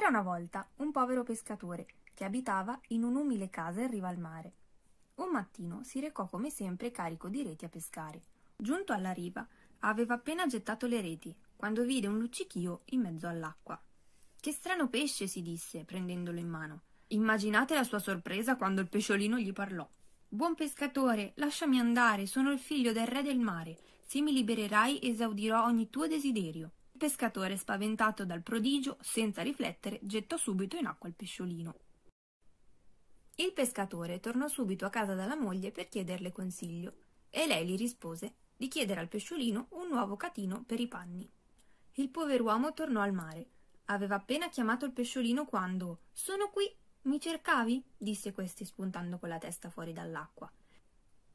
C'era una volta un povero pescatore che abitava in un'umile casa in riva al mare. Un mattino si recò come sempre carico di reti a pescare. Giunto alla riva, aveva appena gettato le reti quando vide un luccichio in mezzo all'acqua. Che strano pesce, si disse, prendendolo in mano. Immaginate la sua sorpresa quando il pesciolino gli parlò. Buon pescatore, lasciami andare, sono il figlio del re del mare. Se mi libererai, esaudirò ogni tuo desiderio pescatore spaventato dal prodigio, senza riflettere, gettò subito in acqua il pesciolino. Il pescatore tornò subito a casa dalla moglie per chiederle consiglio e lei gli rispose di chiedere al pesciolino un nuovo catino per i panni. Il pover'uomo tornò al mare. Aveva appena chiamato il pesciolino quando Sono qui, mi cercavi? disse questi spuntando con la testa fuori dall'acqua.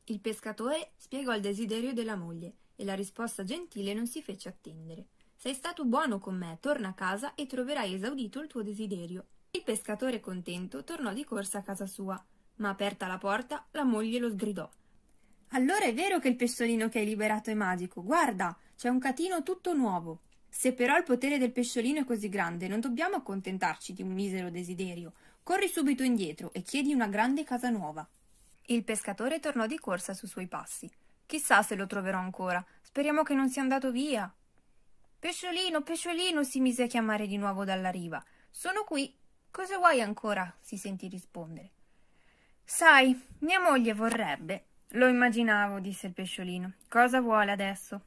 Il pescatore spiegò il desiderio della moglie e la risposta gentile non si fece attendere. Sei stato buono con me, torna a casa e troverai esaudito il tuo desiderio. Il pescatore contento tornò di corsa a casa sua, ma aperta la porta la moglie lo sgridò. Allora è vero che il pesciolino che hai liberato è magico, guarda, c'è un catino tutto nuovo. Se però il potere del pesciolino è così grande, non dobbiamo accontentarci di un misero desiderio. Corri subito indietro e chiedi una grande casa nuova. Il pescatore tornò di corsa sui suoi passi. Chissà se lo troverò ancora. Speriamo che non sia andato via. Pesciolino, pesciolino, si mise a chiamare di nuovo dalla riva. Sono qui. Cosa vuoi ancora? si sentì rispondere. Sai, mia moglie vorrebbe. Lo immaginavo, disse il pesciolino. Cosa vuole adesso?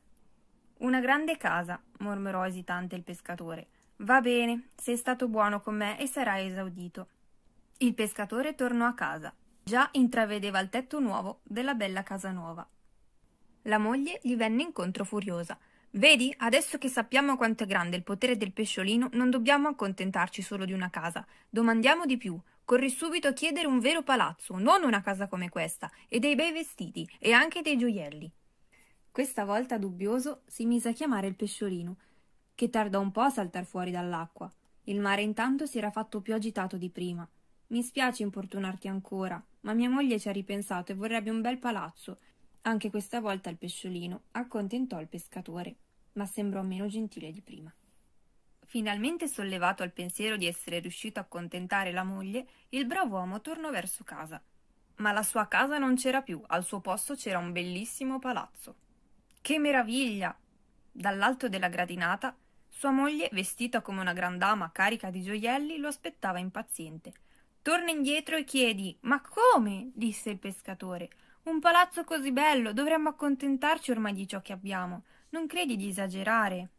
Una grande casa, mormorò esitante il pescatore. Va bene, sei stato buono con me e sarai esaudito. Il pescatore tornò a casa. Già intravedeva il tetto nuovo della bella casa nuova. La moglie gli venne incontro furiosa. Vedi, adesso che sappiamo quanto è grande il potere del pesciolino, non dobbiamo accontentarci solo di una casa. Domandiamo di più. Corri subito a chiedere un vero palazzo, non una casa come questa, e dei bei vestiti, e anche dei gioielli. Questa volta dubbioso si mise a chiamare il pesciolino, che tardò un po' a saltar fuori dall'acqua. Il mare intanto si era fatto più agitato di prima. Mi spiace importunarti ancora, ma mia moglie ci ha ripensato e vorrebbe un bel palazzo. Anche questa volta il pesciolino accontentò il pescatore, ma sembrò meno gentile di prima. Finalmente sollevato al pensiero di essere riuscito a contentare la moglie, il bravo uomo tornò verso casa. Ma la sua casa non c'era più, al suo posto c'era un bellissimo palazzo. Che meraviglia! Dall'alto della gradinata, sua moglie, vestita come una grandama carica di gioielli, lo aspettava impaziente. Torna indietro e chiedi. Ma come? disse il pescatore. Un palazzo così bello, dovremmo accontentarci ormai di ciò che abbiamo. Non credi di esagerare?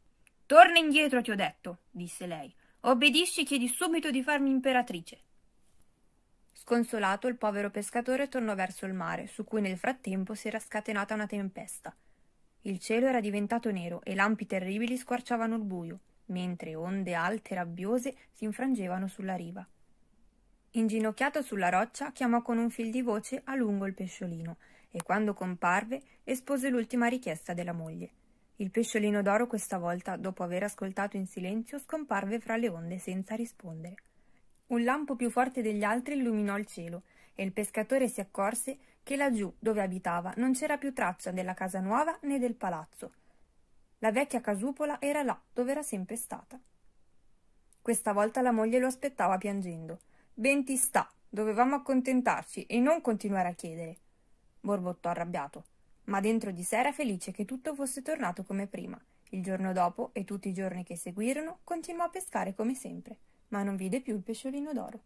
Torna indietro, ti ho detto, disse lei. Obbedisci chiedi subito di farmi imperatrice. Sconsolato, il povero pescatore tornò verso il mare, su cui nel frattempo si era scatenata una tempesta. Il cielo era diventato nero e lampi terribili squarciavano il buio, mentre onde alte e rabbiose si infrangevano sulla riva. Inginocchiato sulla roccia, chiamò con un fil di voce a lungo il pesciolino e quando comparve espose l'ultima richiesta della moglie. Il pesciolino d'oro questa volta, dopo aver ascoltato in silenzio, scomparve fra le onde senza rispondere. Un lampo più forte degli altri illuminò il cielo e il pescatore si accorse che laggiù, dove abitava, non c'era più traccia della casa nuova né del palazzo. La vecchia casupola era là dove era sempre stata. Questa volta la moglie lo aspettava piangendo. Ben ti sta, dovevamo accontentarci e non continuare a chiedere, borbottò arrabbiato, ma dentro di sé era felice che tutto fosse tornato come prima. Il giorno dopo e tutti i giorni che seguirono continuò a pescare come sempre, ma non vide più il pesciolino d'oro.